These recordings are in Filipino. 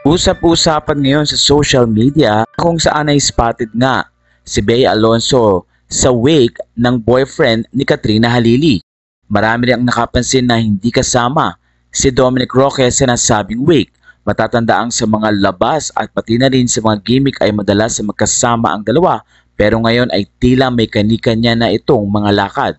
Usap-usapan ngayon sa social media kung saan ay spotted nga si Bea Alonso sa wake ng boyfriend ni Katrina Halili. Marami rin ang nakapansin na hindi kasama si Dominic Roque sa nasabing wake. Matatandaan sa mga labas at pati na rin sa mga gimmick ay madalas magkasama ang dalawa pero ngayon ay tila may kanikanya na itong mga lakad.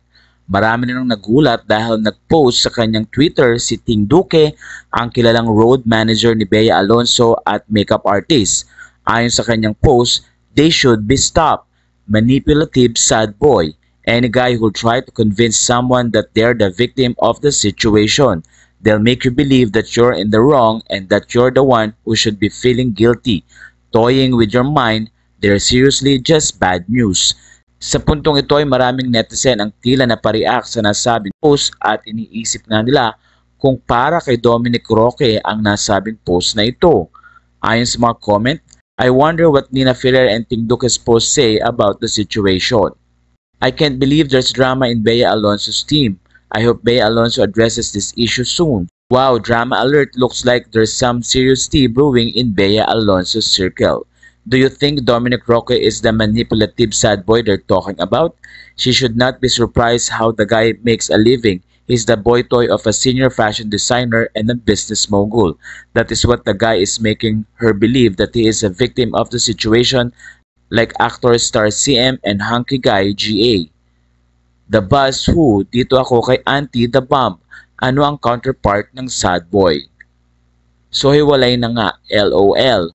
Marami na nang nagulat dahil nag-post sa kanyang Twitter si Ting Duque, ang kilalang road manager ni Bea Alonso at makeup artist. Ayon sa kanyang post, they should be stopped. Manipulative sad boy. Any guy who'll try to convince someone that they're the victim of the situation. They'll make you believe that you're in the wrong and that you're the one who should be feeling guilty. Toying with your mind, they're seriously just bad news. Sa puntong ito ay maraming netizen ang tila na pareact sa nasabing post at iniisip nga nila kung para kay Dominic Roque ang nasabing post na ito. Ayon sa mga comment, I wonder what Nina Ferrer and Ting Duque's post say about the situation. I can't believe there's drama in Bea Alonso's team. I hope Bea Alonso addresses this issue soon. Wow, drama alert looks like there's some serious tea brewing in Bea Alonso's circle. Do you think Dominic Roque is the manipulative sad boy they're talking about? She should not be surprised how the guy makes a living. He's the boy toy of a senior fashion designer and a business mogul. That is what the guy is making her believe that he is a victim of the situation like actor star CM and hunky guy GA. The Buzz Who, dito ako kay Auntie The Bump, ano ang counterpart ng sad boy. So hiwalay na nga, LOL.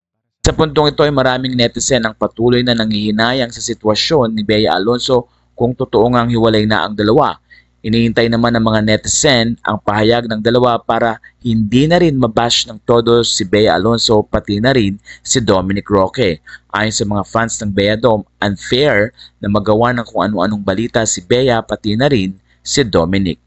Sa puntong ito ay maraming netizen ang patuloy na nangihinayang sa sitwasyon ni Bea Alonso kung totoo ngang hiwalay na ang dalawa. Inihintay naman ng mga netizen ang pahayag ng dalawa para hindi na rin mabash ng todos si Bea Alonso pati na rin si Dominic Roque. Ayon sa mga fans ng Bea Dom, unfair na magawa ng kung ano-anong balita si Bea pati na rin si Dominic.